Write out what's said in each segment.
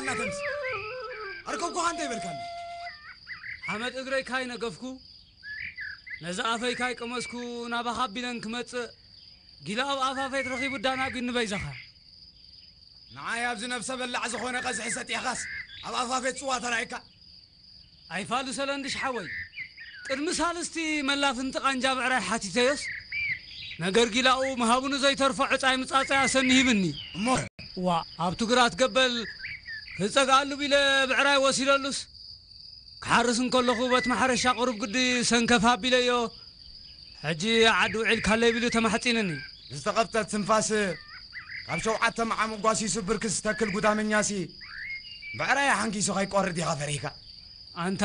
ይበልካልና ተንስ ኣርከብኩ አንተ ይበልካኒ ሓመድ እግረይ ካይ ነገፍኩ ነዚ ኣፈይ ካይ ቀመስኩ ናባኻ ኣቢለን ክመጽእ ጊላ ኣብ ኣፋፈይ ትረኺቡ ዳናግን ንበይዛኻ ንዓይ ኣብዚ ነብሰ በላዕ ዝኾነ ቐዝሒ ሰጢኻስ ኣብ ኣፋፈይ ፅዋ ተራእይካ ኣይፋልሰለን ድሽሓወይ ቅድሚ ሳልስቲ መላፍንቲ ቃንጃ ብዕራይ ሓቲተዮስ ነገር ጊላኡ መሃቡኑ ዘይተርፎ ዕፃይ ምጻፀያ ሰኒ ሂብኒ እሞ ዋ ኣብ ትግራት ገበል ንፀጋኣሉ ቢለ ብዕራይ ወሲደሉስ ክሓርስ እንከለኹ በቲ ማሕረሻ ቁሩብ ግዲ ሰንከፍ ኣቢለዮ ሕጂ ዓዲ ውዒል ካለይ ቢሉ ተማሕፂንኒ ዝተቐፍተት ትንፋስ ካብ ሸውዓተ መዓም ጓሲሱ ብርክ ዝተክል ጉዳመኛሲ ብዕራይ ሓንኪሱ ኸይቈርድ ኢኻ ፈሪካ ኣንታ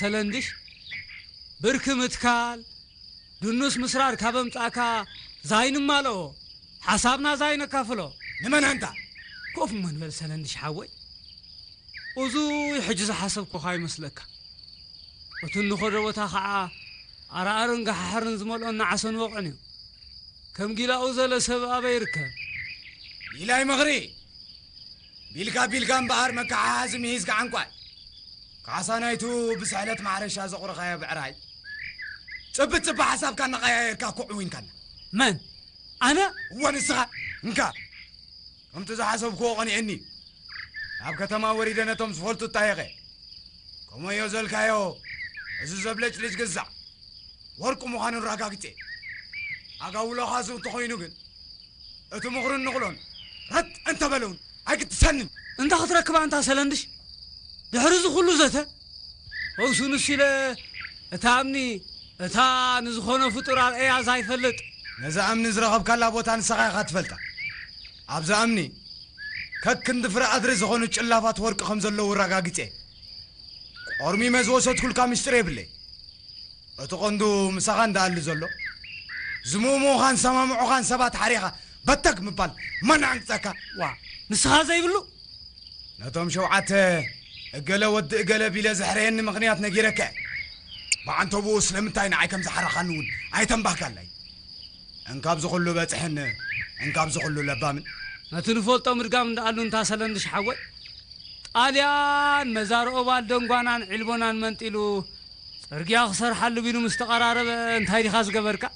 ሰለንድሽ ብርክ ምትካል ድኑስ ምስራር ካብ ኣምጻእካ ዛይንማልኦ ሓሳብና ዛይነካፍሎ ንመን እንታ ኮፍ መንበል ሰለንድሽ ሓወይ وزوي حجز حسب كوخاي مسلك وتن خدوتا خا أرارن جحرن زمل أن عسن وقعني كم جلا أوزل سب أبيرك إلهي مغري بيلكا بيلكا بحر مكا عازم حازم هيزك عنكوا كعصانايتو بسعلت معرشة زقر خايا بعراي تبت تبع حساب كان نقايا يركا كوعوين كان من أنا هو نسخة نكا أنت زحسب كوغني إني ናብ ከተማ ወሪደ ነቶም ዝፈልጡ እታየኸ ከምዮ ዘልካዮ እዚ ዘብለጭልጭ ግዛዕ ወርቂ ምዃኑ ረጋግጬ ኣጋውሎ ኻሱ እንተኾይኑ ግን እቲ ምኽርን ንኽሎን ረት እንተበለውን ኣይግትሰንን እንታ ክትረክባ እንታ ሰለንድሽ ድሕሪ ዚ ኩሉ ዘተ እሱ ንስ ኢለ እታ እምኒ እታ ንዝኾነ ፍጡር ኣርእያ ዘይፈልጥ ነዛ እምኒ ዝረኸብካላ ቦታ ንስኻ ኢኻ ትፈልጣ ኣብዛ እምኒ ككند فرعات رزقون تشلافات ورق خمسة لو رجاجتة أرمي مزوجة كل كام استريبلي أتقندو مسخان دال زلو زمومو خان سمام خان سبات حريقة بتك مبال من عن سكا وا نسخا زي بلو نتوم شوعات قلا ود قلا بلا زحرين مغنيات نجيرك ما أنتو بوس لمتاين عيكم زحرة خانون عيتم باكالي انكاب زخلو بتحن انكاب زخلو لبامن نتنفلتو مرقام دالون تاسلن دش حوال طاليان مزار اوبال دنگوانان علبونان منتلو سرقيا خسر حلو بينو مستقرار انتهاي خاص قبركا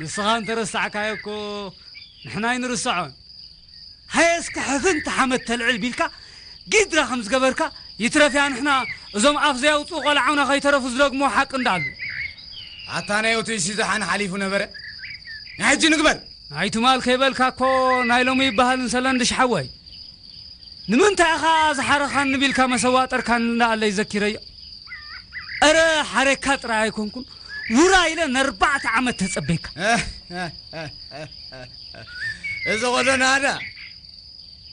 نسخان ترسع كايوكو نحنا ينرسعون هاي اسك حفن تحمد تلعل بيلكا قيد خمس قبركا يترفي عن احنا زوم افزي او طوق العون اخي ترفز لوك مو حق اندالو عطانا يوتي شيزحان حليفو نبرا نحجي نقبر ናይቲ ማልከ ይበልካ እኮ ናይ ሎሚ ይበሃልን ሰለንድሽ ሓወይ ንምንታይ ኢኻ ዝሓረኻን ንቢልካ መሰዋጠርካን እንዳኣለ ይዘኪረይ አረ ሓሬካ ጥራይ ኣይኮንኩን ውራ ኢለ ንኣርባዕተ ዓመት ተጸበይካ እዚ ቖዶ ናዳ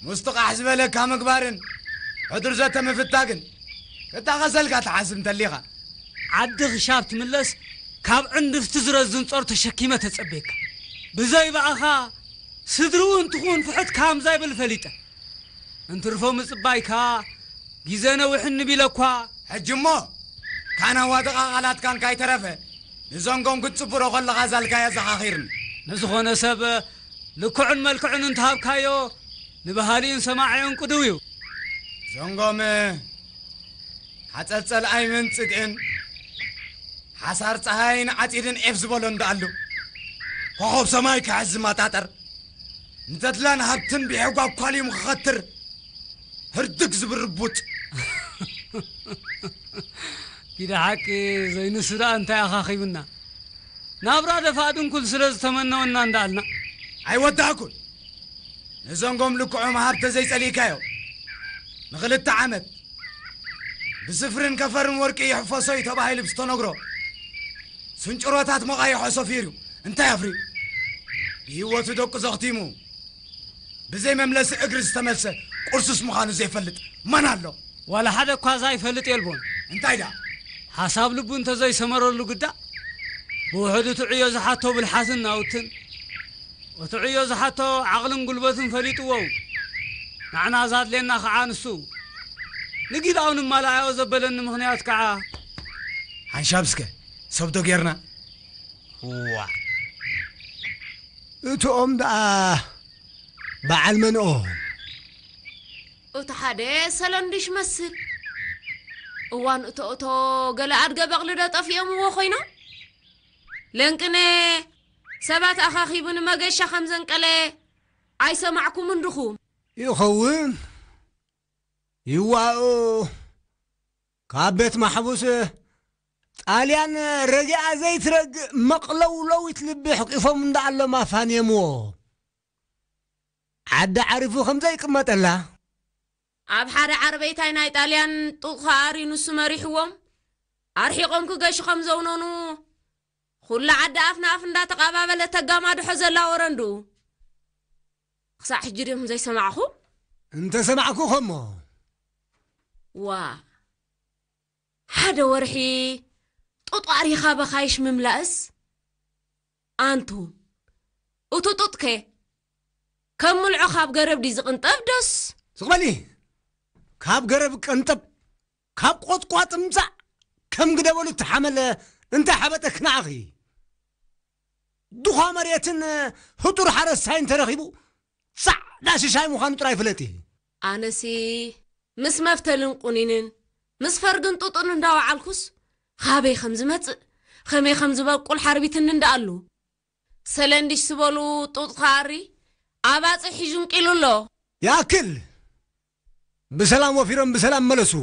ሙስጥቓሕ ዝበለካ ምግባርን ሕድር ዘተ ምፍታግን እታኸሰልካ ተሓስብ እንተሊኻ ዓዲ ኽሻብ ትምለስ ካብ ዕንድፍቲ ዝረዝን ጾር ተሸኪመ ተጸበይካ بزاي بعخا سدرون انتخون فحت كام زاي بالفليتة انترفو مصباي كا جيزانا وحن بيلكوا هجمو كان وادقا غالات كان كاي ترفه نزون قوم قد صبرو غل غازال كايا زخاخيرن نزخون سب لكعن ملكعن انتهاب كايو نبهالين سماعين قدويو زونغوم حتسلسل ايمن صدقين حسار صهاين عتيدن افزبولون دالو خوب سمايك عز ما تاتر نتدلان هاتن بيحقوا بكالي مخاتر هردك زبر ربوت كي حكي زي نسرا انت يا خاخي بنا نابرا دفادون كل سرز تمنى ونا ندالنا اي ودا اكل نزنقوم لكعوم هابتا زي سليكايو نغلت عمد بسفر كفر وركي يحفصي تبعي لبستونغرو سنجروتات مغاي حصفيرو انت يا فري يوا تدق زغتيمو بزي مملس اجرس تمسه قرص اسمه خانو زي فلت من الله ولا حدا كوا زي فلت يلبون انت ايدا حساب لبون انت زي سمر له قدا بوحدو تعيو زحاتو بالحسن ناوتن وتعيو زحاتو عقل قلبتن فليت وو نعنا زاد لنا خانسو نقيد اون ما لا عاوز بلن مخنيات كعا هنشابسك سبدو غيرنا ኦም ደኣ በዓል መንኦም እቲ ሓደ ሰለንዲሽ መስል እዋን እቶ እቶ ገለ ኣድገ በቕሊ ዶ ጠፊኦምዎ ኮይኖም ለንቅነ ሰባት ኣኻኺቡ ንመገሻ ከም ዘንቀለ ኣይሰማዕኩምን ድኹም ይኸውን ይዋኡ ካብ ቤት ማሕቡስ ጣልያን ረጃ ዘይትረግእ መቕለውለው ይትልቢ ሕቂፎም እንዳኣሎም ኣፋንየምዎ ዓዳ ዓሪፉ ከምዘ ይቅመጠላ ኣብ ሓደ ዓረበይታይ ናይ ጣልያን ጡቕ ከኣሪ ንሱ መሪሕዎም ኣርሒቖም ክገሽ ከም ዘውነኑ ኹላ ዓዲ ኣፍ ንኣፍ እንዳተቓባበለ ተጋማድሖ ዘላ ወረንዱ ክሳዕ ሕጂ ድም ዘይሰማዕኹ እንተሰማዕኩኸሞ ዋ ሓደ ወርሒ تطاري خاب خايش مملأس أنتو أتو تطكي كم ملعو خاب قرب دي زقن تفدس سقبالي خاب قرب كنتب خاب قوت قوات مزع كم قد أولو تحمل انت حبتك ناغي دخوا مريتن هتور حرس ساين ترغيبو سع داشي شاي مخانو تراي فلتي أنا سي مس مفتلن قنينن مس فرقن تطنن داو عالكوس ሃበይ ከም ዝመፅእ ከመይ ከም ዝበቁል ሓርቢትን እንዳኣሉ ሰለንዲሽ ዝበሉ ጡጥካ ኣሪ ኣባፅ ሒዙም ቂሉ ኣሎ ይኣክል ብሰላም ወፊሮም ብሰላም መለሱ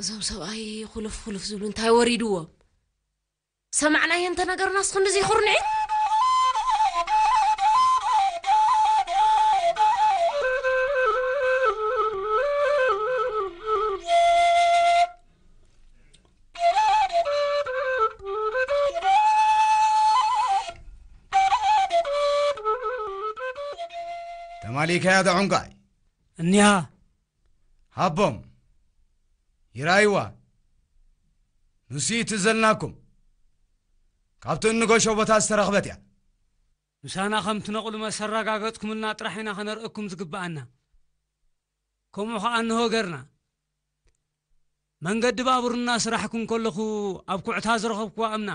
እዞም ሰብኣይ ኩልፍ ኩልፍ ዝብሉ እንታይ ወሪድዎም ሰማዕናየ እንተነገርናስ ክንዲዚ ይኹርንዒ Maliikayada cunqaay. Nihaa. Habbom. Hiraayiwaa. Nusii tizelnaakum. ካብቲ ንጎሾ ቦታ ዝተረኽበት እያ ምሳና ከም ትነቕሉ መሰረጋገፅኩምልና ጥራሕ ኢና ክነርእኩም ዝግባአና ከምኡ ከዓ ንሆገርና መንገዲ ባቡርና ስራሕኩም ከለኹ ኣብ ኩዕታ ዝረኸብክዋ እምና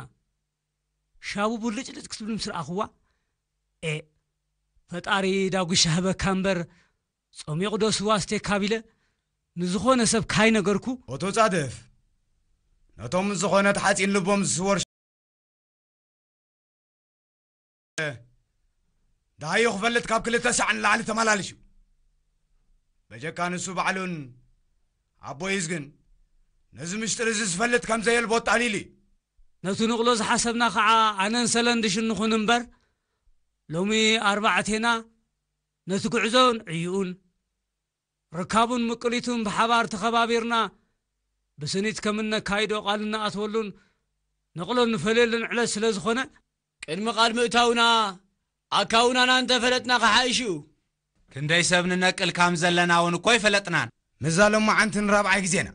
ሻቡ ብልጭልጭ ክትብል ምስ ረኣኽዋ ፈጣሪ ዳጉሻ ህበካ እምበር ጾሜ ቅደሱ ኣስቴካ ቢለ ንዝኾነ ሰብ ካይነገርኩ ኦቶ ጻድፍ ነቶም ዝኾነ ተሓፂን ልቦም ዝስወር ዳሃዮ ክፈልጥ ካብ ክልተ ሰዕ ንላዕሊ ተመላልሽ እዩ በጀካ ንሱ ባዕሉን ኣቦይዝ ግን ነዚ ምሽጥር እዚ ዝፈልጥ ከም ዘየልቦ ጣሊል እዩ ነቲ ንቕሎ ዝሓሰብና ከዓ ኣነን ሰለንድሽ ንኹን እምበር ሎሚ ኣርባዕቴና ነቲ ጉዕዞን ዕዩኡን ርካቡን ምቅሊቱን ብሓባር ተኸባቢርና ብስኒት ከም ነካይዶ ቓል እናኣትወሉን ነቕሎ ንፈልየሉን ዕለት ስለ ዝኾነ ቅድሚ ቓል ምእታውና ኣካውናና እንተፈለጥና ኸሓይሽ እዩ ክንደይ ሰብ ንነቅል ካም ዘለና እውን እኮ ይፈለጥናን ምዛሎም መዓንቲ ንራብዓይ ግዜና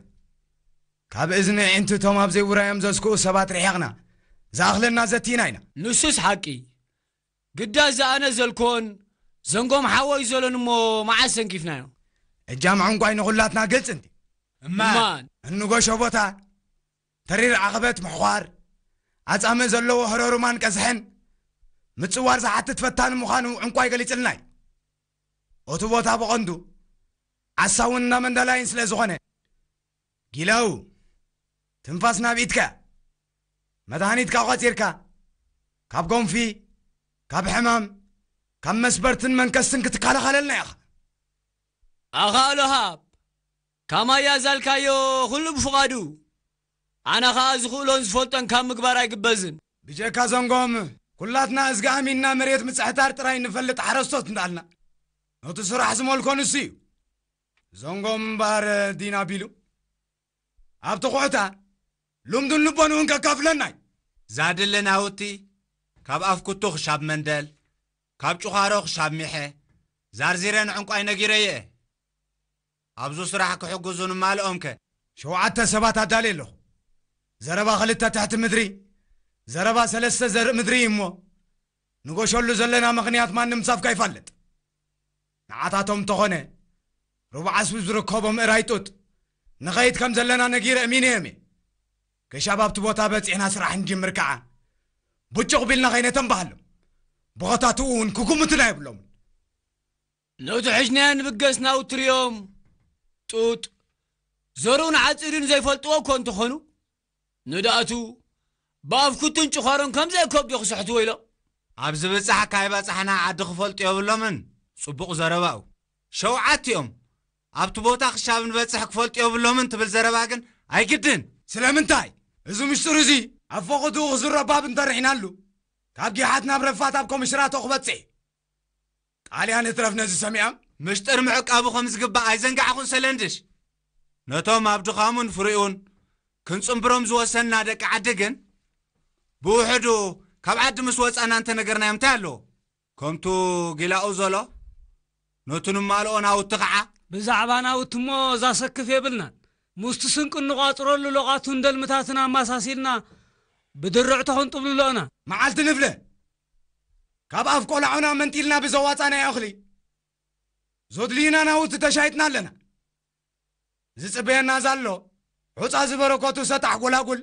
ካብ እዝኒ ዕንቲ እቶም ኣብ ዘይውራዮም ዘስክኡ ሰባት ርሒቕና ዝኣኽለና ዘቲኢና ኢና ንሱስ ሓቂ قدا زأنا زلكون زنقوم حوي زلون مو مع سنكيفنا الجامع نقاي نقولاتنا قلت انت مان النقو شبوتا ترير عقبت محوار عزامن زلو هرورمان كزحن متصوار زحت تفتان مخانو انقاي قليتلناي اوتو بوتا بقندو عساونا من دلاين سلا زغنه ጊላው ትንፋስ ናብ ኢድካ መድሃኒትካ ቖፂርካ ካብ ጐንፊ ካብ ሕማም ካብ መስበርትን መንከስትን ክትከላኸለልና ኢኻ ኣኻ ኣሎሃብ ካማያ ዛልካዮ ኩሉ ብፍቓዱ ኣነ ኸዓ ዝኽእሎን ዝፈልጦን ካብ ምግባር ኣይግበዝን ብጀካ ዘንጎም ኩላትና እዝጋ ኣሚንና መሬት ምፅሕታር ጥራይ ንፈልጥ ሓረስቶት እንዳኣልና ነቲ ስራሕ ዝመልኮን እሱ እዩ ዘንጎም እምበር ዲና ኣቢሉ ኣብቲ ቑሑታ ልምዱን ልቦን እውን ከካፍለናይ ዛድለና ውቲ ካብ ኣፍ ኩቱ ኽሻብ መንደል ካብ ጩኻሮ ኽሻብ ሚሐ ዛርዚረ ንዕንቋይ ነጊረየ ኣብዙ ስራሕ ክሕግዙ ንማልኦም ከ ሸውዓተ ሰባት ኣዳልየ ኣለኹ ዘረባ ክልተ ትሕቲ ምድሪ ዘረባ ሰለስተ ዘርኢ ምድሪ እሞ ንጎሸሉ ዘለና ምኽንያት ማንም ሳፍካ ይፋለጥ ንዓታቶም እንተኾነ ርቡዕ ኣስቢ ዝርከቦም እራይ ጡጥ ንኸይድ ከም ዘለና ነጊረ እሚን እዮም እየ ክሻብ ኣብቲ ቦታ በፂሕና ስራሕ እንጅምር ከዓ بوچو قبيلنا غينتن بهلم بغتاتون كوكم تنايبلهم نوت عجنا نبقسنا وتريوم توت زرون عتيرين زي فلتوا تو خنو نداتو باف كنتن چخارن كم زي كوب دي خصحتو ويلا ابز بصح كاي بصحنا عد خفلت تو بوت زرباو شوعتيهم ኣብቲ ቦታ ክሻብ ንበፅሕ ክፈልጥዮ ብሎምን ትብል ዘረባ ግን ኣይግድን ስለምንታይ እዚ ምሽጢር እዙይ ኣብ ፈቐቱ ክዝረባብ እንተርዒናሉ ካብ ጊሓት ናብ ረፋት ኣብ ኮሚሽናቶ ክበጽሕ ጣልያን እትረፍ ነዚ ሰሚዓ ምሽጢር ምዕቃቡ ከም ዝግባእ ኣይዘንጋዕኹን ሰለንድሽ ነቶም ኣብ ድኻሙን ፍርኡን ክንጽምብሮም ዝወሰንና ደቂ ዓዲ ግን ብውሕዱ ካብ ዓዲ ምስ ወፃና እንተ ነገርናዮም እንታይ ኣለዎ ከምቱ ጊላኡ ዘሎ ነቱ ንማልኦ ናውቲ ኸዓ ብዛዕባ ናውቲ እሞ ዛሰክፍ የብልናን ምስቲ ስንቂ እንቋፅረሉ ሎቓቱን ደልምታትን ኣማሳሲልና بدرعتኹን ጥብልሎና መዓልቲ ንፍለ ካብ ኣፍ ቆልዑና መንጢልና ብዘዋፃናይ እኽሊ ዘድልይና ናውቲ ተሻይጥና ኣለና ዝፅበየና ዘሎ ሑፃ ዝበረከቱ ሰጣሕ ጎላጉል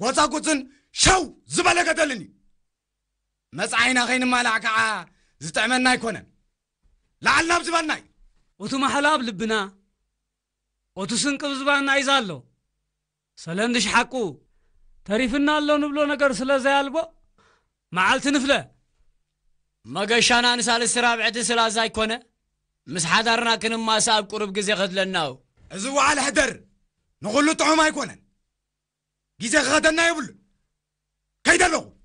ጐጻጉፅን ሸው ዝበለ ገደልን እዩ መፅዓይና ኸይንማላዕ ከዓ ዝጥዕመና ኣይኮነን ላዓልና ብዝበልና እዩ እቱ ማሕላ ኣብ ልብና እቱ ስንቂ ብዝባና እዩ ዘሎ ሰለንድሽ ሓቁ تريفنا اللون بلو نقر سلا زي ألبو معال تنفلة مقشانا نسال السراب عدي سلا زي كونة مس حدرنا كنم ما ساب قرب قزي خد لناو ازو على حدر نقول له ما يكون قزي خد لنا يبل كيدا لغو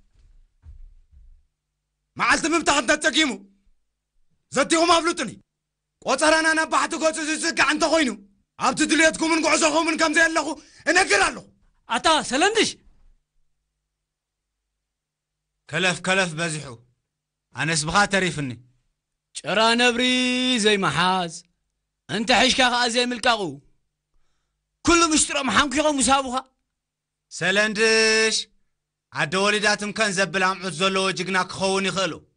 معال تنفلة حدنا تقيمو زدي هما بلوتني قوصرانا نبحتو قوصو سيسك عن تخوينو عبت دليتكم من قوصو من كم زي اللغو انا قرالو اتا سلندش كلف كلف بزحو انا سبخا تريفني شرا نبري زي محاز انت حشكا خا زي ملكاقو كل مشترى محامك يغو مسابوخا سلندش عاد والداتم كان زبل عم عزلو وجقنا كخوني خلو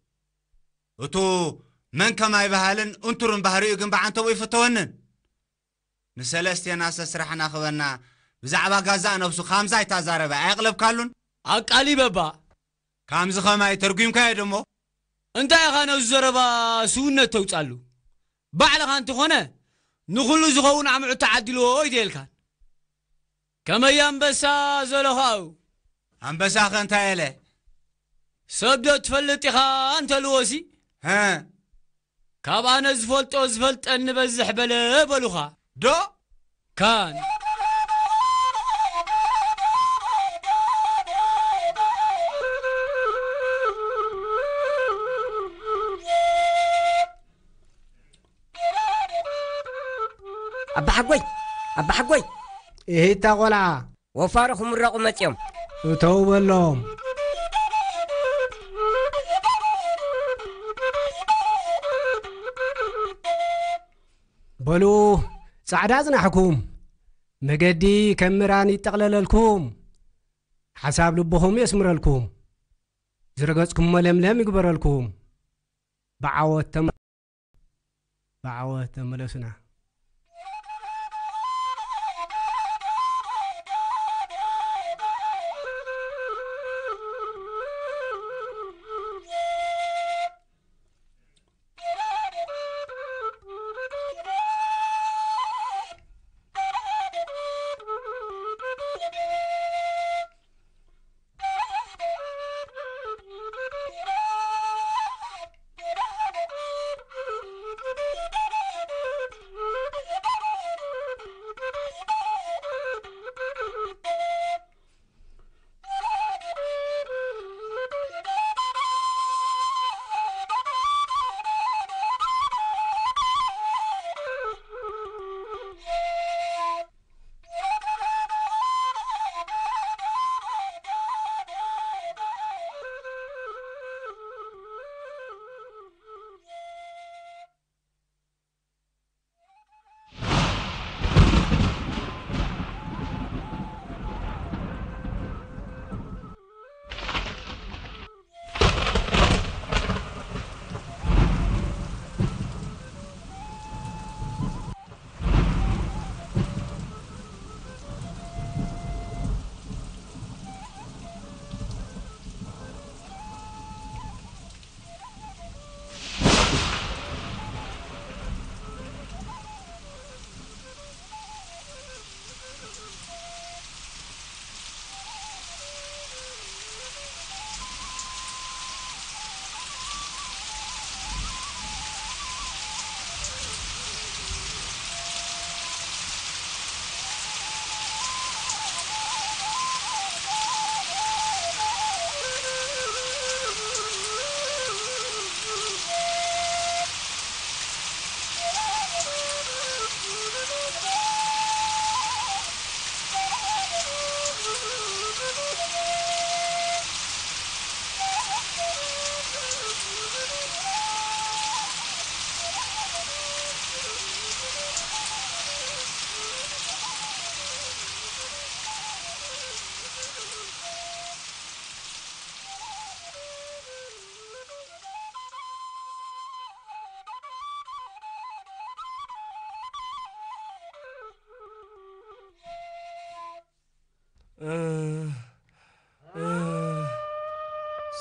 اتو من كما يبهالن انترون بهاري يقن بعان توي فتونن نسلستي ناس سرحنا خبرنا بزعبا غزا نفسو خامزاي تازاربا اغلب كالون اقالي بابا كامز خماي ترقيم كاي دمو انت يا خانو الزربا سونة توصالو بعد خان تخونه نخلو زخون عمعو تعدلو اوي كان كما ينبسا زلخاو أنبسا خان تايله سبدو تفلت خان تلوسي ها كابان زفلت زفلت أن بزح بلا بلوخا دو كان ኣባ ሓጎይ ኣባ ሓጎይ እህታ ቆልዓ ወፋርኹም ምረቑ መፅኦም እተው በሎም በሉ ጻዕዳ ጽናሕኩም መገዲ ከም ምራን ይጠቕለለልኩም ሓሳብ ልብኹም የስምረልኩም ዝረገጽኩምሞ ለምለም ይግበረልኩም ብዓወት ተመለሱና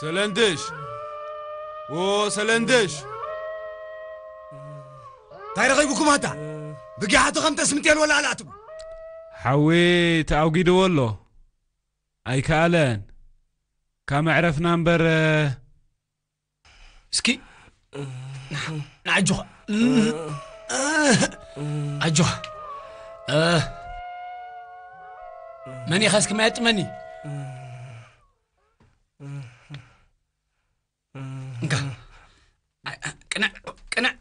سلندش او سلندش تاير كوم هتا بقي حتى خمسة سمتين ولا علاتم حويت أوقيد والله أي كالان كام عرف نبر سكي نعجوها نعجوها آه ماني خاصك ما تمني قنع قنع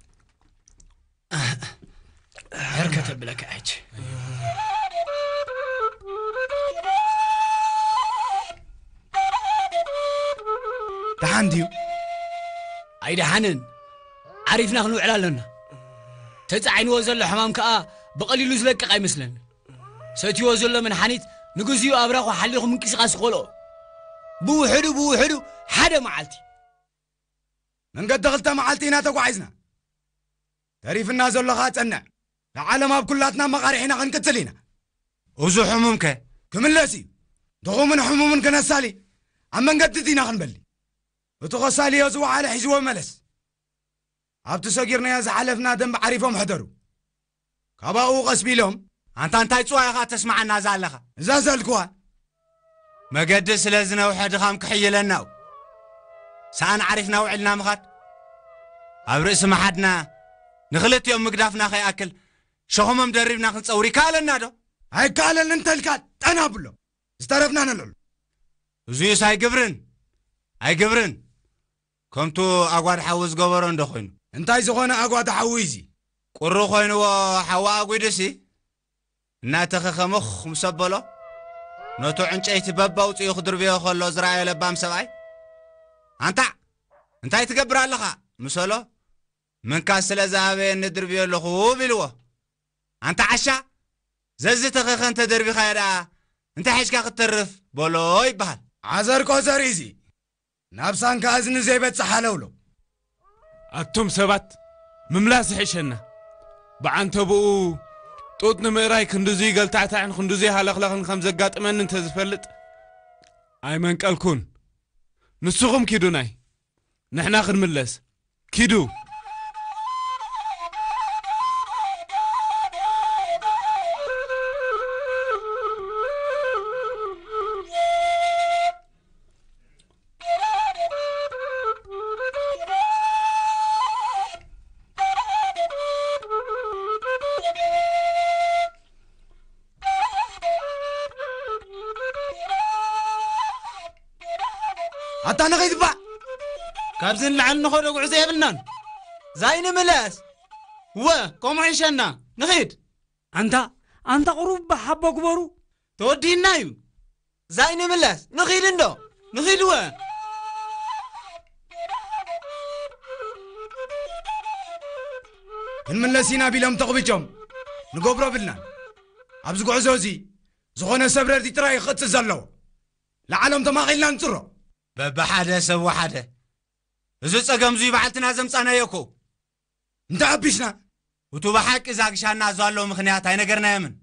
هركت بلاك عيج دحان ديو أي دحانن عرفنا خنو علالنا تتعين وزل حمام كأ بقليل زلك قاي مثلن سيتي وزل من حنيت نجوزيو أبرقو حليقو من كيس غاس خلو بو حلو بو حلو حدا معلتي من قد دخلت معلتي ناتك وعايزنا تعريف الناس ولا خاتنا العالم أب كلاتنا مقارحنا غنكتلينا وزو حمومك كمن لاسي دغو من حموم كنسالي أما نقد دينا غنبلي وتغسالي يزو على حزو ملس أبتسقرنا يا زحلفنا دم عريفهم حضروا كباو قسبي لهم أنت أنت تسوى إخا تسمع الناس لخا زازلكوا ما قد سلازنا وحد خام كحي لناو سان عرفنا وعلنا مخات أب رئيس محدنا نخلت يوم مقدافنا خي أكل شخمم دربنا خنص أوري كالنا دو هاي كالن انت الكات أنا بلو استرفنا نلول زيوس هاي قبرن هاي قبرن كمتو أقواد حوز قبرن دخين انتاي زغونا أقواد حويزي قرو خوين وحوا أقويدسي እናተኸኸመ ክምሰ ኣበሎ ነቱ ዕንጨይቲ በባ ውፅኡ ክድርብዮ ከሎ ዝረኣዮ ኣባም ሰብኣይ ኣንታ እንታይ ትገብር ኣለኻ ምሰሎ ምንካስ ስለ ዝሃበየ ንድርብዮ ኣለኹ ውብ ኢልዎ ኣንታ ዓሻ ዘዝ ተኸኸ እንተ ደርቢኻዮ ደኣ እንታይ ሒዝካ ክትተርፍ በሎ ይበሃል ዓዘርቆ ዘርኢ እዚ ናብ ሳንካ እዝኒ ዘይበፅሕ ኣለውሎ ኣቶም ሰባት ምምላስ ይሕሸና ብዓንተ ብኡ ጡጥ ንምእራይ ክንድዙ ገልታዕታዕን ክንድዙ ሃለኽለኽን ከም ዘጋጥመኒ እንተ ዝፈልጥ ኣይመንቀልኩን ንስኹም ኪዱ ናይ ንሕና ክንምለስ ኪዱ ኣብዚ ንላዓል ንኸዶ ጉዕዞ የብልናን ዛይንምለስ ወ ከምኡ ሒሸና ንኽድ ኣንታ ኣንታ ቕሩባ ሃቦ ግበሩ ተወዲና እዩ ዛይንምለስ ንኽድ እንዶ ንኽድ ወ ክንምለስ ኢና ቢሎም ተቕብጮም ንገብሮ ብልናን ኣብዚ ጉዕዞ እዚ ዝኾነ ሰብረርቲ ጥራይ ክቕፅእ ዘለዎ ላዓሎም ተማቒልና ንፅሮ በብሓደ ሰብ ወሓደ እዚ ጸገም እዙይ በዓልትና ዘምጻናዮኮ እንተ ኣቢስና እቱ ብሓቂ ዛግሻና ዘሎ ምኽንያት ኣይነገርናዮምን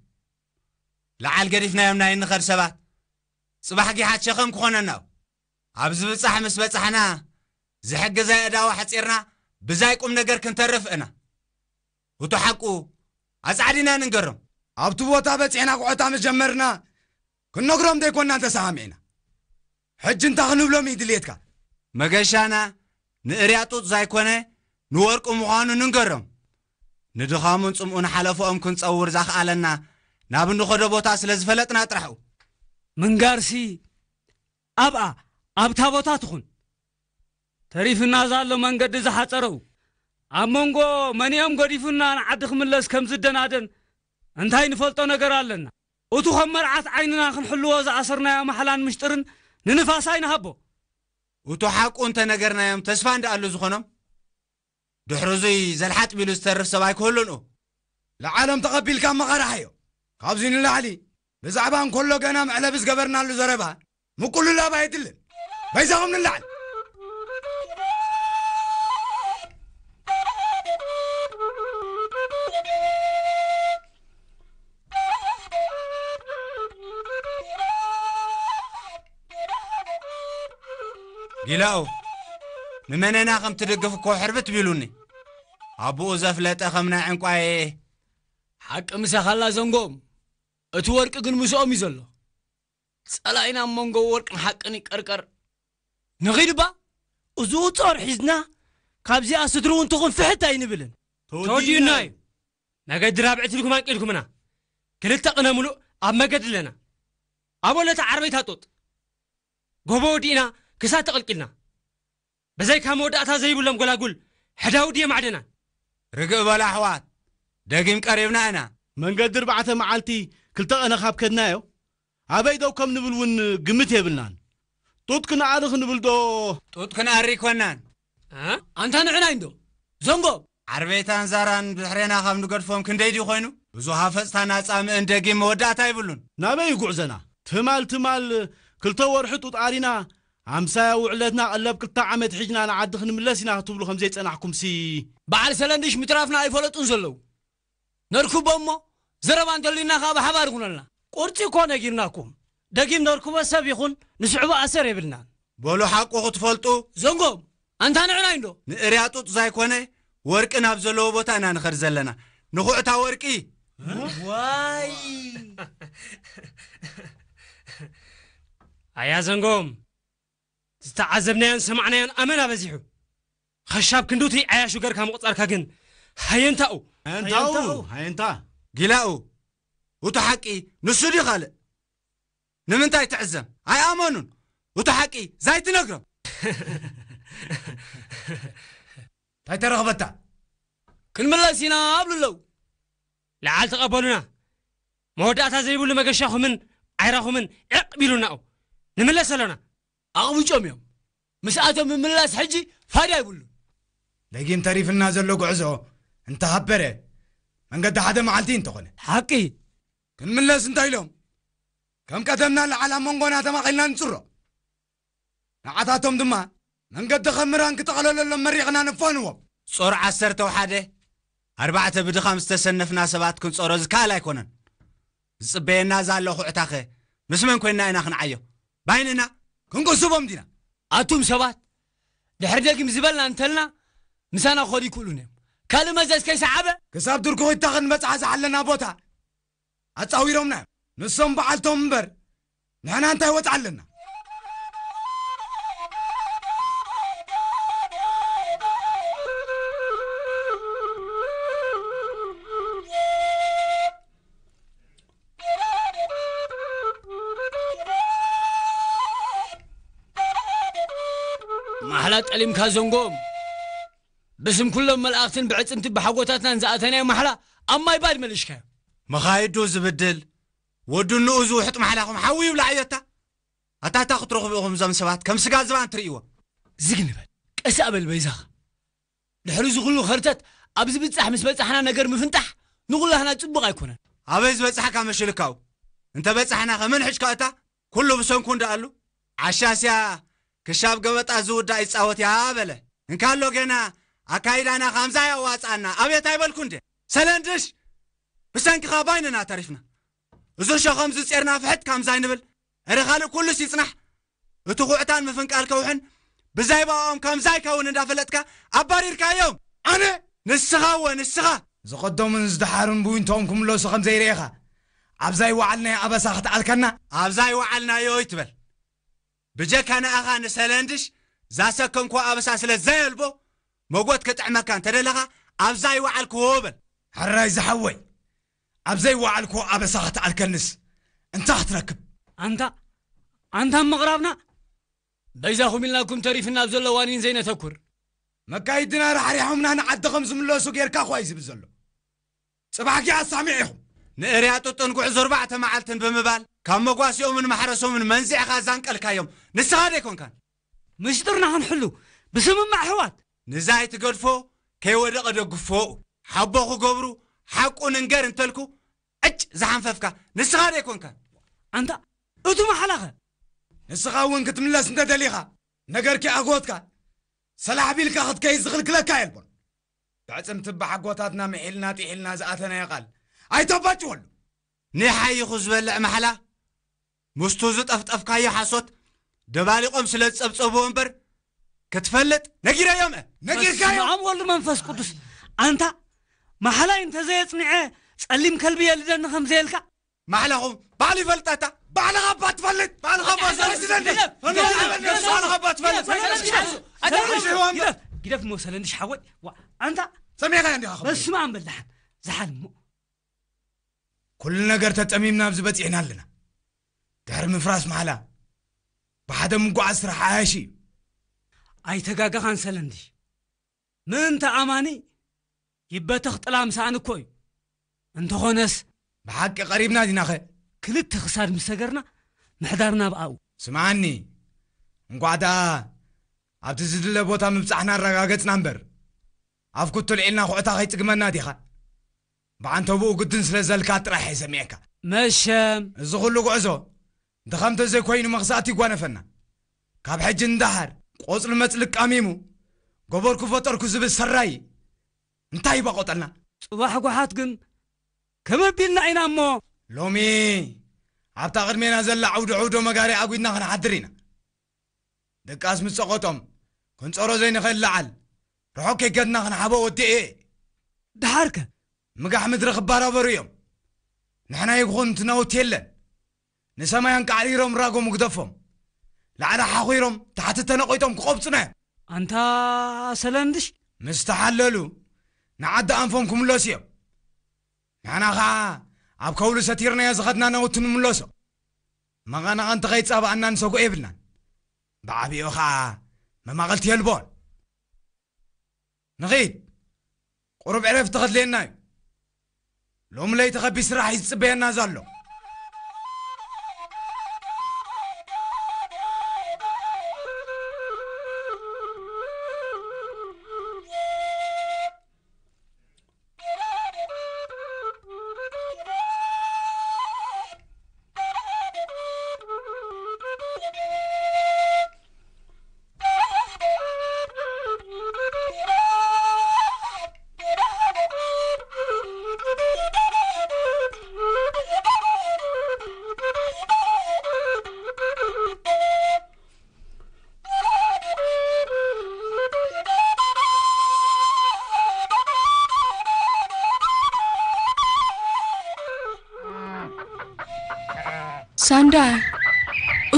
ለዓል ገዲፍናዮም ናይ ንኸድ ሰባት ጽባሕ ጊሓት ሸኸም ክኾነናው ኣብ ዝብጻሕ ምስ በጻሕና ዝሕግዛይ ኣዳዊ ሓጺርና ብዛይ ቁም ነገር ክንተርፍ እና እቱ ሓቁ ኣጻዕዲና ንንገሮም ኣብቲ ቦታ በፂሕና ኩዕታ ምስ ጀመርና ክንነግሮም ዘይኮንና እንተሰሚዕና ሕጂ እንታይ ክንብሎም እዩ ድልየትካ መገሻና ንእርያጡጥ ዘይኮነ ንወርቁ ምዃኑ ንንገሮም ንድኻሙን ጽምኡን ሓለፎኦም ክንጸውር ዛኽኣለና ናብ ንኸዶ ቦታ ስለ ዝፈለጥና ጥራሕኡ ምንጋርሲ ኣብኣ ኣብታ ቦታ ትኹን ተሪፍና ዘሎ መንገዲ ዝሓፀረው ኣብ መንጎ መንኦም ገዲፉና ንዓዲ ክምለስ ከም ዝደናደን እንታይ ንፈልጦ ነገር ኣለና እቱ ኸም መርዓት ዓይንና ክንሕልዎ ዝኣሰርናዮ ማሓላን ምሽጥርን ንንፋሳ ይንሃቦ እቱ ሓቁ እንተ ነገርናዮም ተስፋ እንዳ ኣሉ ዝኾኖም ድሕርዙይ ዘለሓጥ ቢሉ ዝተርፍ ሰብይ ክህሉንኡ ንዓሎም ተቐቢልካብ መቐርሕዮ ካብዙ ንላዕሊ ብዛዕባ እንከሎ ገና ምዕለብ ዝገበርናሉ ዘረባ ምቁሉል ኣባየትልን በይዛውም ንላዕሊ ይላኡ ንመነና ከም ትደገፍ እኮ ሕርብት ቢሉኒ ኣቦኡ ዘፍለጠ ከም ናይ ዕንቋየ ሓቂ ምሳኻላ ዘንጎም እቲ ወርቂ ግን ምስኦም እዩ ዘሎ ጸላኢና ኣብ መንጎ ወርቅን ሓቅን ይቀርቀር ንኺድ ባ እዝኡ ጾር ሒዝና ካብዚኣ ስድሪ እውን ትኹንፍሕት ኣይንብልን ተወዲዩና እዩ መገዲ ራብዒት ኢልኩም ኣንቂልኩምና ክልተ ቕነ ሙሉእ ኣብ መገዲ ኣለና ኣብ ወለታ ዓረበይታ ጦጥ ጎቦ ወዲእና ክሳ ተቐልቂልና በዘይካ መወዳእታ ዘይብሎም ጎላጉል ሕዳው ድየ ማዕደና ርግእ በላ ኣሕዋት ደጊም ቀሪብና ኢና መንገዲ ርባዕተ መዓልቲ ክልተ ቀነ ካብ ከድናዮ ኣበይ ደው ከም ንብል እውን ግምት የብልናን ጡጥ ክነኣሪ ክንብል ዶ ጡጥ ክንኣሪ ይኮናን ኣንታ ንዕና ይንዶ ዘንጎ ዓርበይታን ዛራን ብድሕሬና ካብ ንገድፎም ክንደይ ድዩ ኮይኑ ብዙሕ ፈፅታ ናፃምእን ደጊም መወዳእታ ይብሉን ናበይ ይጉዕዘና ትማል ትማል ክልተ ወርሒ ጡጥ ኣሪና ሃምሳ ውዕለትና ቀለብ ክልተ ዓመት ሒጅና ንዓዲ ክንምለስ ኢና ክትብሉ ከም ዘይጸናሕኩምሲ በዓል ሰለንድሽ ምትራፍና ኣይፈለጡን ዘለዉ ነርክቦ እሞ ዘረባ እንተልዩና ከዓ ብሓባር ይኹነልና ቁርፂ እኮ ነጊርናኩም ደጊም ነርክቦ ሰብ ይኹን ንስዕቡ ኣሰር የብልናን በሎ ሓቁ ክትፈልጡ ዘንጎም እንታ ንዕና ይንዶ ንእርያ ጡጥ ዘይኮነ ወርቂ ናብ ዘለዎ ቦታ ኢና ንኸድ ዘለና ንኹዕታ ወርቂ ዋይ ኣያ ዘንጎም ዝተዓዘብናዮን ሰማዕናዮን ኣመና በዚሑ ኸሻብ ክንዱቲ ዓያሹ ገርካ ምቑጻርካ ግን ሃየንታኡ ሃየንታኡ ሃየንታ ጊላኡ እቲ ሓቂ ንሱ ድዩ ኻልእ ንምንታይ ትዕዘም ኣይኣመኑን እቲ ሓቂ ዘይትነግሮም እንታይ ተረኽበታ ክንምለስ ኢና ኣብሉ ኣለዉ ለዓል ተቐበሉና መወዳእታ ዘይብሉ መገሻኹምን ዓይራኹምን ዕቕ ቢሉናኡ ንምለስ ኣሎና أقوم يوم يوم مسأتهم من ملاس حجي فاري يقولون لكن تعريفنا زلو قعزو انت هبره من قد حدا معلتي انت قني حقي كن ملاس انت اليوم كم كتمنا على منقونا تما قلنا نسره نعطاتهم دما من قد خمران كتقلل لهم مريقنا نفانوا صور عسرت وحده أربعة بدخام استسنفنا سبات كنت صور زكالا يكونن زبينا زالو خوعتاخي مسمن كنا انا عيو بايننا كنقصو بمدينا أتوم سبات دحر داك مزبلنا انتلنا مسانا خودي كلونهم كلمة زاز كي سعبة كساب دركو يتغن متعز علنا بوتا أتصاويرهم نعم نصم بعلتهم مبر نحنا انت وتعلنا ኣናጠሊምካ ዘንጎም ብስም ኩሎም መላእኽትን ብዕፅምቲ ብሓጎታትናን ዝኣተናዮ ማሕላ ኣብ ማይ ባድ መልሽካዮ መኻይዱ ዝብድል ወዱ ንኡ ዝውሕጥ ማሕላኹም ሓዊ ይብላ እዮታ ኣታታ ክትረኽቡ ኢኹም እዞም ሰባት ከም ስጋ ዝባን ትርእይዎም ዝግንበል ቀሲ ኣበል በይዛኻ ድሕሪ ዝኹሉ ኸርተት ኣብ ዝብጻሕ ምስ በጻሕና ነገር ምፍንጣሕ ንኹላህና ጽቡቕ ኣይኮነን ኣበይ ዝበጽሕካ መሽልካው እንተ በጻሕና ኸመን ሕጅካ እታ ኵሉ ብሰንኩ እንዳኣሉ ዓሻስያ ክሻብ ገበጣ ዝውዳእ ይፃወት ያ በለ እንካሎ ገና ኣካይዳና ከምዛ ያዋፃና ኣቤት ኣይበልኩ እንዴ ሰለንድሽ ብሰንኪኻ ባይንና ተሪፍና እዚ ርሾ ከምዚ ጼርና ፍሕጥ ከምዛ ይንብል እረ ኻልእ ኩሉስ ይጽናሕ እቲ ኩዕታን ምፍንቃል ከውሕን ብዛይባኦም ከምዛ ይከውን እንዳፈለጥካ ኣባሪርካ እዮም ኣነ ንስኻ ወ ንስኻ ዝቐደሙን ዝደሓሩን ብውንቶም ክምለሱ ከም ዘይርአኻ ኣብዛይ ዋዓልናዮ ኣበሳ ክትኣልከና ኣብዛይ ዋዓልናዮ ይትበል بجاكان اخان سالندش زاسكم كو ابسا سلا زيلبو موغوت كتعما كان تدلغا ابزاي وعلك هوبل حراي زحوي ابزاي وعلك ابسا حتى الكنس انت تركب انت انت مغرابنا بيزا خميلناكم تريفنا بزلو وانين زينة تكر مكايدنا رح ريحومنا نعد خمس من لوسو غير كاخو ايزي بزلو صباحك يا سامعيهم نقري عطوطن قوع زربعة معالتن بمبال كان مقواسي من محرس أمن منزع خازان كل كايوم نسهاري كون كان مشترنا هنحلو بس مع حوات نزاي تقرفو كي ورق دقفو حبوخو قبرو حقون انقر انتلكو اج زحن ففكا نسهاري كون كان انت اتو محلاغا نسخا وين كنت من لاس نتدليخا نقر كي اقوتكا سلاح بيلك اخد كيز غلك لكايل بون تعزم تبع حقوتاتنا محلنا تحلنا زاتنا يقال ኣይተባጭወሉ ንሓይኹ ዝበልዕ ማሕላ ምስቱ ዝጠፍጠፍካዮ ሓሶት ደባሊቖም ስለ ዝጸብጸብዎ እምበር ክትፈልጥ ነጊረዮም እ ነጊርካዮም ወሉ መንፈስ ቅዱስ ኣንታ ማሕላይ እንተዘየፅንዐ ጸሊም ከልቢ የልደኒ ከም ዘየልካ ማሕላኹም ባዕሉ ይፈልጣታ ባዕልኻ ባ ትፈልጥ ባዕልኻ ባ ዘርስደኒባዕልኻ ባ ትፈልጥ ጊደፍ መወሰለኒ ሻሓወይ ኣንታ ሰሚዕካ እንዲኻ በስማ ኣንበላሕን ዝሓል እሞ ኩሉ ነገር ተጠሚምና ብዝበፂሕና ኣለና ድሕሪ ምፍራስ ማሕላ ብሓደ ምጓዓዝ ስራሕ ኣያሽ እዩ ኣይተጋጋኻን ሰለንዲ ምእንቲ ኣማኒ ይበትኽ ጥላ ምሳኣን እኮ እዩ እንተኾነስ ብሓቂ ቀሪብና ዲናኸ ክልተ ክሳድ ምስ ተገርና ምሕዳርና ብኣኡ ስምዓኒ እንኳዕ ደኣ ኣብቲ ዝድለ ቦታ ምብፃሕና ኣረጋገፅና እምበር ኣብ ኩቶ ልዒልና ኩዕታ ኸይፅግመና ዲኻ بعنت ابو قدن سلازل كاتراح يسميك مشام زغلو قعزو دخمت زي كوين مغزاتي قوانا فنا كاب حج اندحر قوصل متلك اميمو قبر كفتر كزب السراي انتهي بقوتلنا صباحك وحات قن كما بينا عين امو لومي عبتا غرمينا زل عود عودو مقاري اقويدنا غن حدرينا دك اسم سقوتهم كنت ارو زين خيل لعل روحوكي قدنا غن حبو ودي ايه دحركه مقاح مدر خبارا بريهم نحنا يقون تناوت يلن نسمى ينك عليهم راقو مقدفهم لعنا حقيرهم تحت التنقويتهم كقبتنا أنت سلندش؟ مستحللو نعد أنفهم كملوسيا نحنا خا أب كولو ستيرنا يزغدنا نوتن ملوسا مغانا أنت غيت أب أننا نسوكو إبلنا بعبي أخا ما ما غلت يلبون نغيد قرب عرفت غدلين نايم ሎሚ ለይቲ ኸቢስ ስራሕ እዩ ዝፅበየና ዘሎ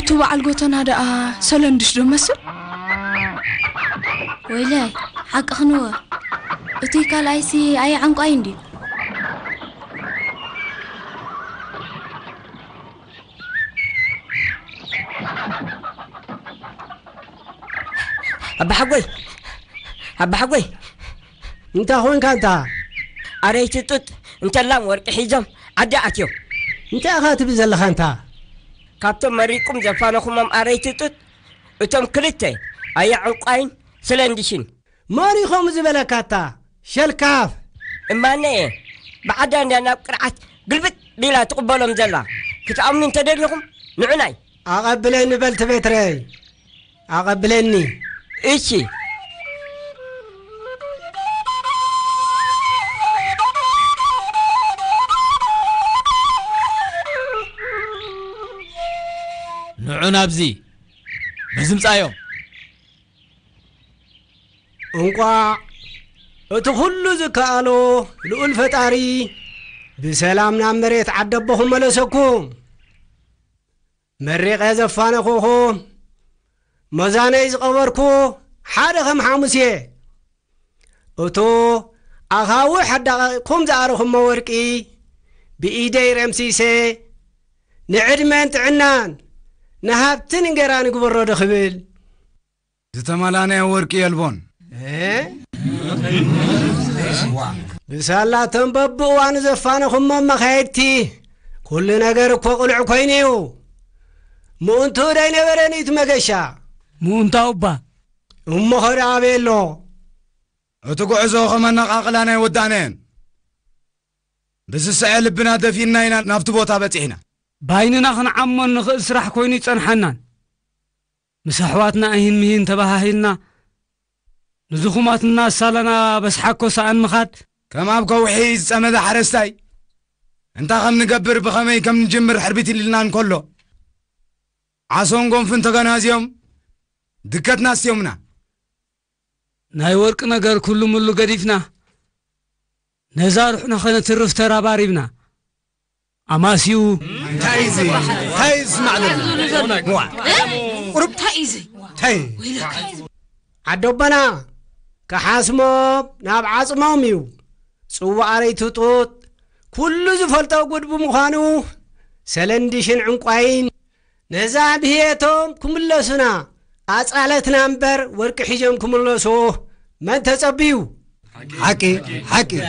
እቲ በዓል ጎተና ደኣ ሰለንድሽ ዶ መስል ወይላይ ሓቂ ክንወ እቲ ካልኣይሲ ኣየ ዓንቋይ እንዲ ኣባሓጎይ ኣባሓጎይ እንታይ ኮንካ እንታ ኣረይቲ ጡጥ እንተላም ወርቂ ሒዞም ዓዲ ኣትዮም እንታይ ኢኻ ትብል ዘለኻ እንታ ካብቶም መሪቁም ዘፋነኹሞም ኣረይቲ ጡጥ እቶም ክልተ ኣያ ዕንቋይን ስለንዲሽን መሪኾም ዝበለካታ ሸልካፍ እማነ እየ ብዓዳንዳ ናብ ቅርዓት ግልብጥ ቢላ ትቕበሎም ዘላ ክትኣምኑ እንተደሊኹም ንዑናይ ኣቐብለኒ በልቲ ቤትረይ ኣቐብለኒ እሺ ጸብዑ ናብዚ ምዝምፃዮም እንቋ እቲ ኩሉ ዝከኣሎ ልኡል ፈጣሪ ብሰላም ናብ መሬት ዓደቦኹም መለሰኩም መሪቐ ዘፋነኽኹም መዛነይ ዝቐበርኩ ሓደ ከም ሓሙስ እየ እቶ ኣኻውሕ ኣዳቂቕኩም ዝኣረኹሞ ወርቂ ብኢደይ ረምሲሴ ንዕድመን ጥዕናን نهابت ننجران قبرو دخبل زتمالاني ورقي يلبون ايه بسالة تنبب وانا زفانا خمم مخايدتي كل نجر كو قلع كوينيو مونتو داي نبرني تمقشا مونتا أبا أمو خرع عبيلو اتقع زوخ من نقاقلانا ودانين بس السعي لبنا دفينا نافتبوتا بتحنا ባይንና ክንዓሞን ንኽእል ስራሕ ኮይኑ ይጸንሐናን ምስ ኣሕዋትና ኣይህን ምሂን ተባሃሂልና ንዝኹማትና ሳለና በስሓኮ ሰኣን ምኻድ ከም ኣብ ከውሒ ዝጸመደ ሓረስታይ እንታይ ከም ንገብር ብኸመይ ከም ንጅምር ሕርቢት ኢልና እንከሎ ዓሶን ጎንፍን ተገናዝዮም ድከትና ስዮምና ናይ ወርቂ ነገር ኩሉ ምሉ ገዲፍና ነዛ ርሑና ኸነትርፍ ተራባሪብና أماسيو تايزي تايز معلم موا رب تايزي تاي عدوبنا كحاسمو ناب عاصمو ميو سوى عريتو طوت كل زفلتو قد بمخانو سلندشن عنقوين نزا بهيتهم كملسنا أصالتنا أمبر ورك حجم كملسوه من تسبيو حكي حكي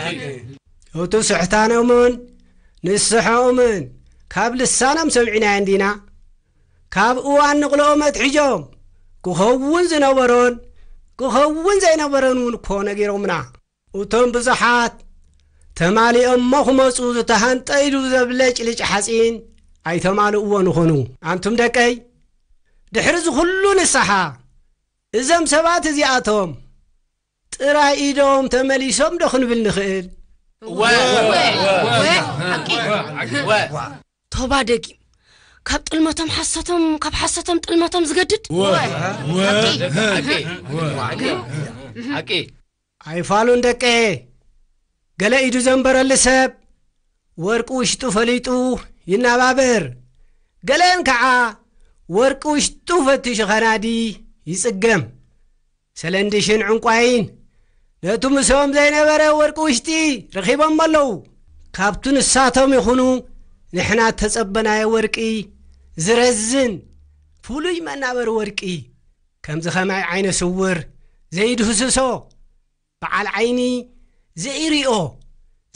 وتو سحتانا من ንስሖምን ካብ ልሳኖም ሰምዒና እንዲና ካብ እዋን ንቕልኦም ኣትሒጆም ክኸውን ዝነበሮን ክኸውን ዘይነበረን እውን እኮ ነጊሮምና እቶም ብዙሓት ተማሊኦሞ ኽመጹ ዝተሃንጠኢሉ ዘብለጭልጭ ሓጺን ኣይተማልእዎ ንኾኑ ኣንቱም ደቀይ ድሕሪ ዝኹሉ ንስሓ እዞም ሰባት እዚኣቶም ጥራይ ኢዶም ተመሊሶም ዶ ክንብል ንኽእል ተባደጊ ካብ ጥልመቶም ሓሰቶም ካብ ሓሰቶም ጥልመቶም ዝገድድ ሓቂ ኣይፋሉን ደቀ ገለ ኢዱ ዘንበረሊ ሰብ ወርቂ ውሽጡ ፈሊጡ ይናባብር ገለን ከዓ ወርቂ ውሽጡ ፈቲሹ ኸናዲ ይጽገም ሰለንዲሽን ዕንቋይን ነቱ ምሶም ዘይነበረ ወርቂ ውሽጢ ረኺቦም ኣለዉ ካብቲ ንሳቶም ይኹኑ ንሕና ተጸበናዮ ወርቂ ዝረዝን ፍሉይ መእናበሪ ወርቂ ከምዚ ኸማይ ዓይነት ስውር ዘይድህስሶ በዓል ዓይኒ ዘእርዮ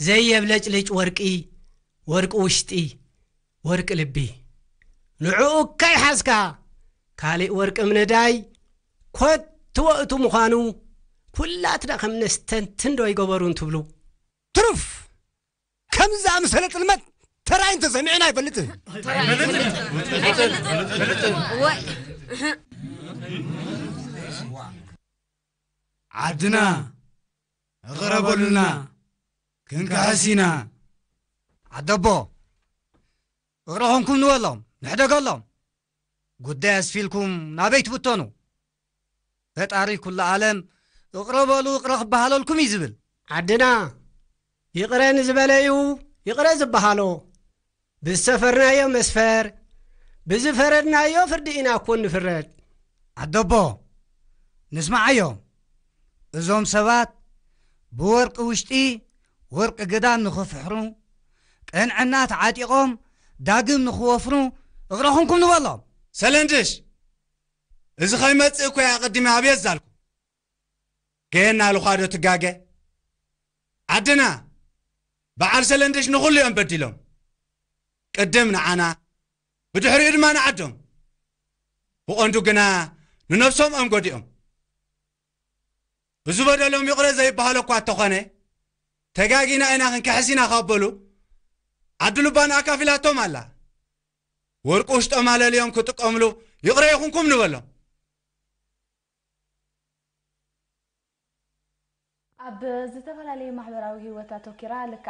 ዘየብለጭልጭ ወርቂ ወርቂ ውሽጢ ወርቂ ልቢ ንዕኡ ከይሓዝካ ካሊእ ወርቂ ምንዳይ ኰትወ እቱ ምዃኑ ኲላትና ከምነስተን ትንዶ ይገበሩን ትብሉ ትሩፍ ከምዚ ኣምሰለ ጥልመት ተራይን ተሰሚዕን ኣይፈልጥን ዓድና እቕረበሉና ክንካሕሲና ዓደቦ እቕረኾንኩም ንበሎም ንሕደገሎም ጉዳይ ኣስፊልኩም ናበይ ትብተኑ ፈጣሪ ኩሉ ዓለም እቕረ በሉ እቕረ ክበሃለልኩም እዩ ዝብል ዓድና ይቕረን ዝበለ እዩ ይቕረ ዝበሃሎ ብዝሰፈርናዮ መስፈር ብዝፈረድናዮ ፍርዲ ኢና እኮ ንፍረድ ኣደቦ ንስማዓዮም እዞም ሰባት ብወርቂ ውሽጢ ወርቂ ግዳም ንኽፍሕሩ ቅንዕና ተዓጢቖም ዳግም ንኽወፍሩ እቕረኹንኩም ንበሎም ሰለንድሽ እዚ ኸይመጽእ እኮ ኣቐዲመ ኣብየ ዛልኩም ገየና ልኳዶ ትጋገ ዓድና በዓል ሰለንደሽ ንኹሉ እዮም በዲሎም ቅድም ንዓና ብድሕሪኡ ድማ ንዓዶም ብቐንዱ ግና ንነብሶም እዮም ጎዲኦም እዚ በደሎም ይቑረ ዘይበሃሎ እኳ እተኾነ ተጋጊና ኢና ክንካሕሲና ካበሉ ዓዲ ልባን ኣካፊላቶም ኣላ ወርቂ ውሽጦም ኣለልዮም ክጥቀምሉ ይቕረ ይኹንኩም ንበሎም ኣብ ዝተፈላለየ ማሕበራዊ ሂወታቱ ኪራ ልክዓ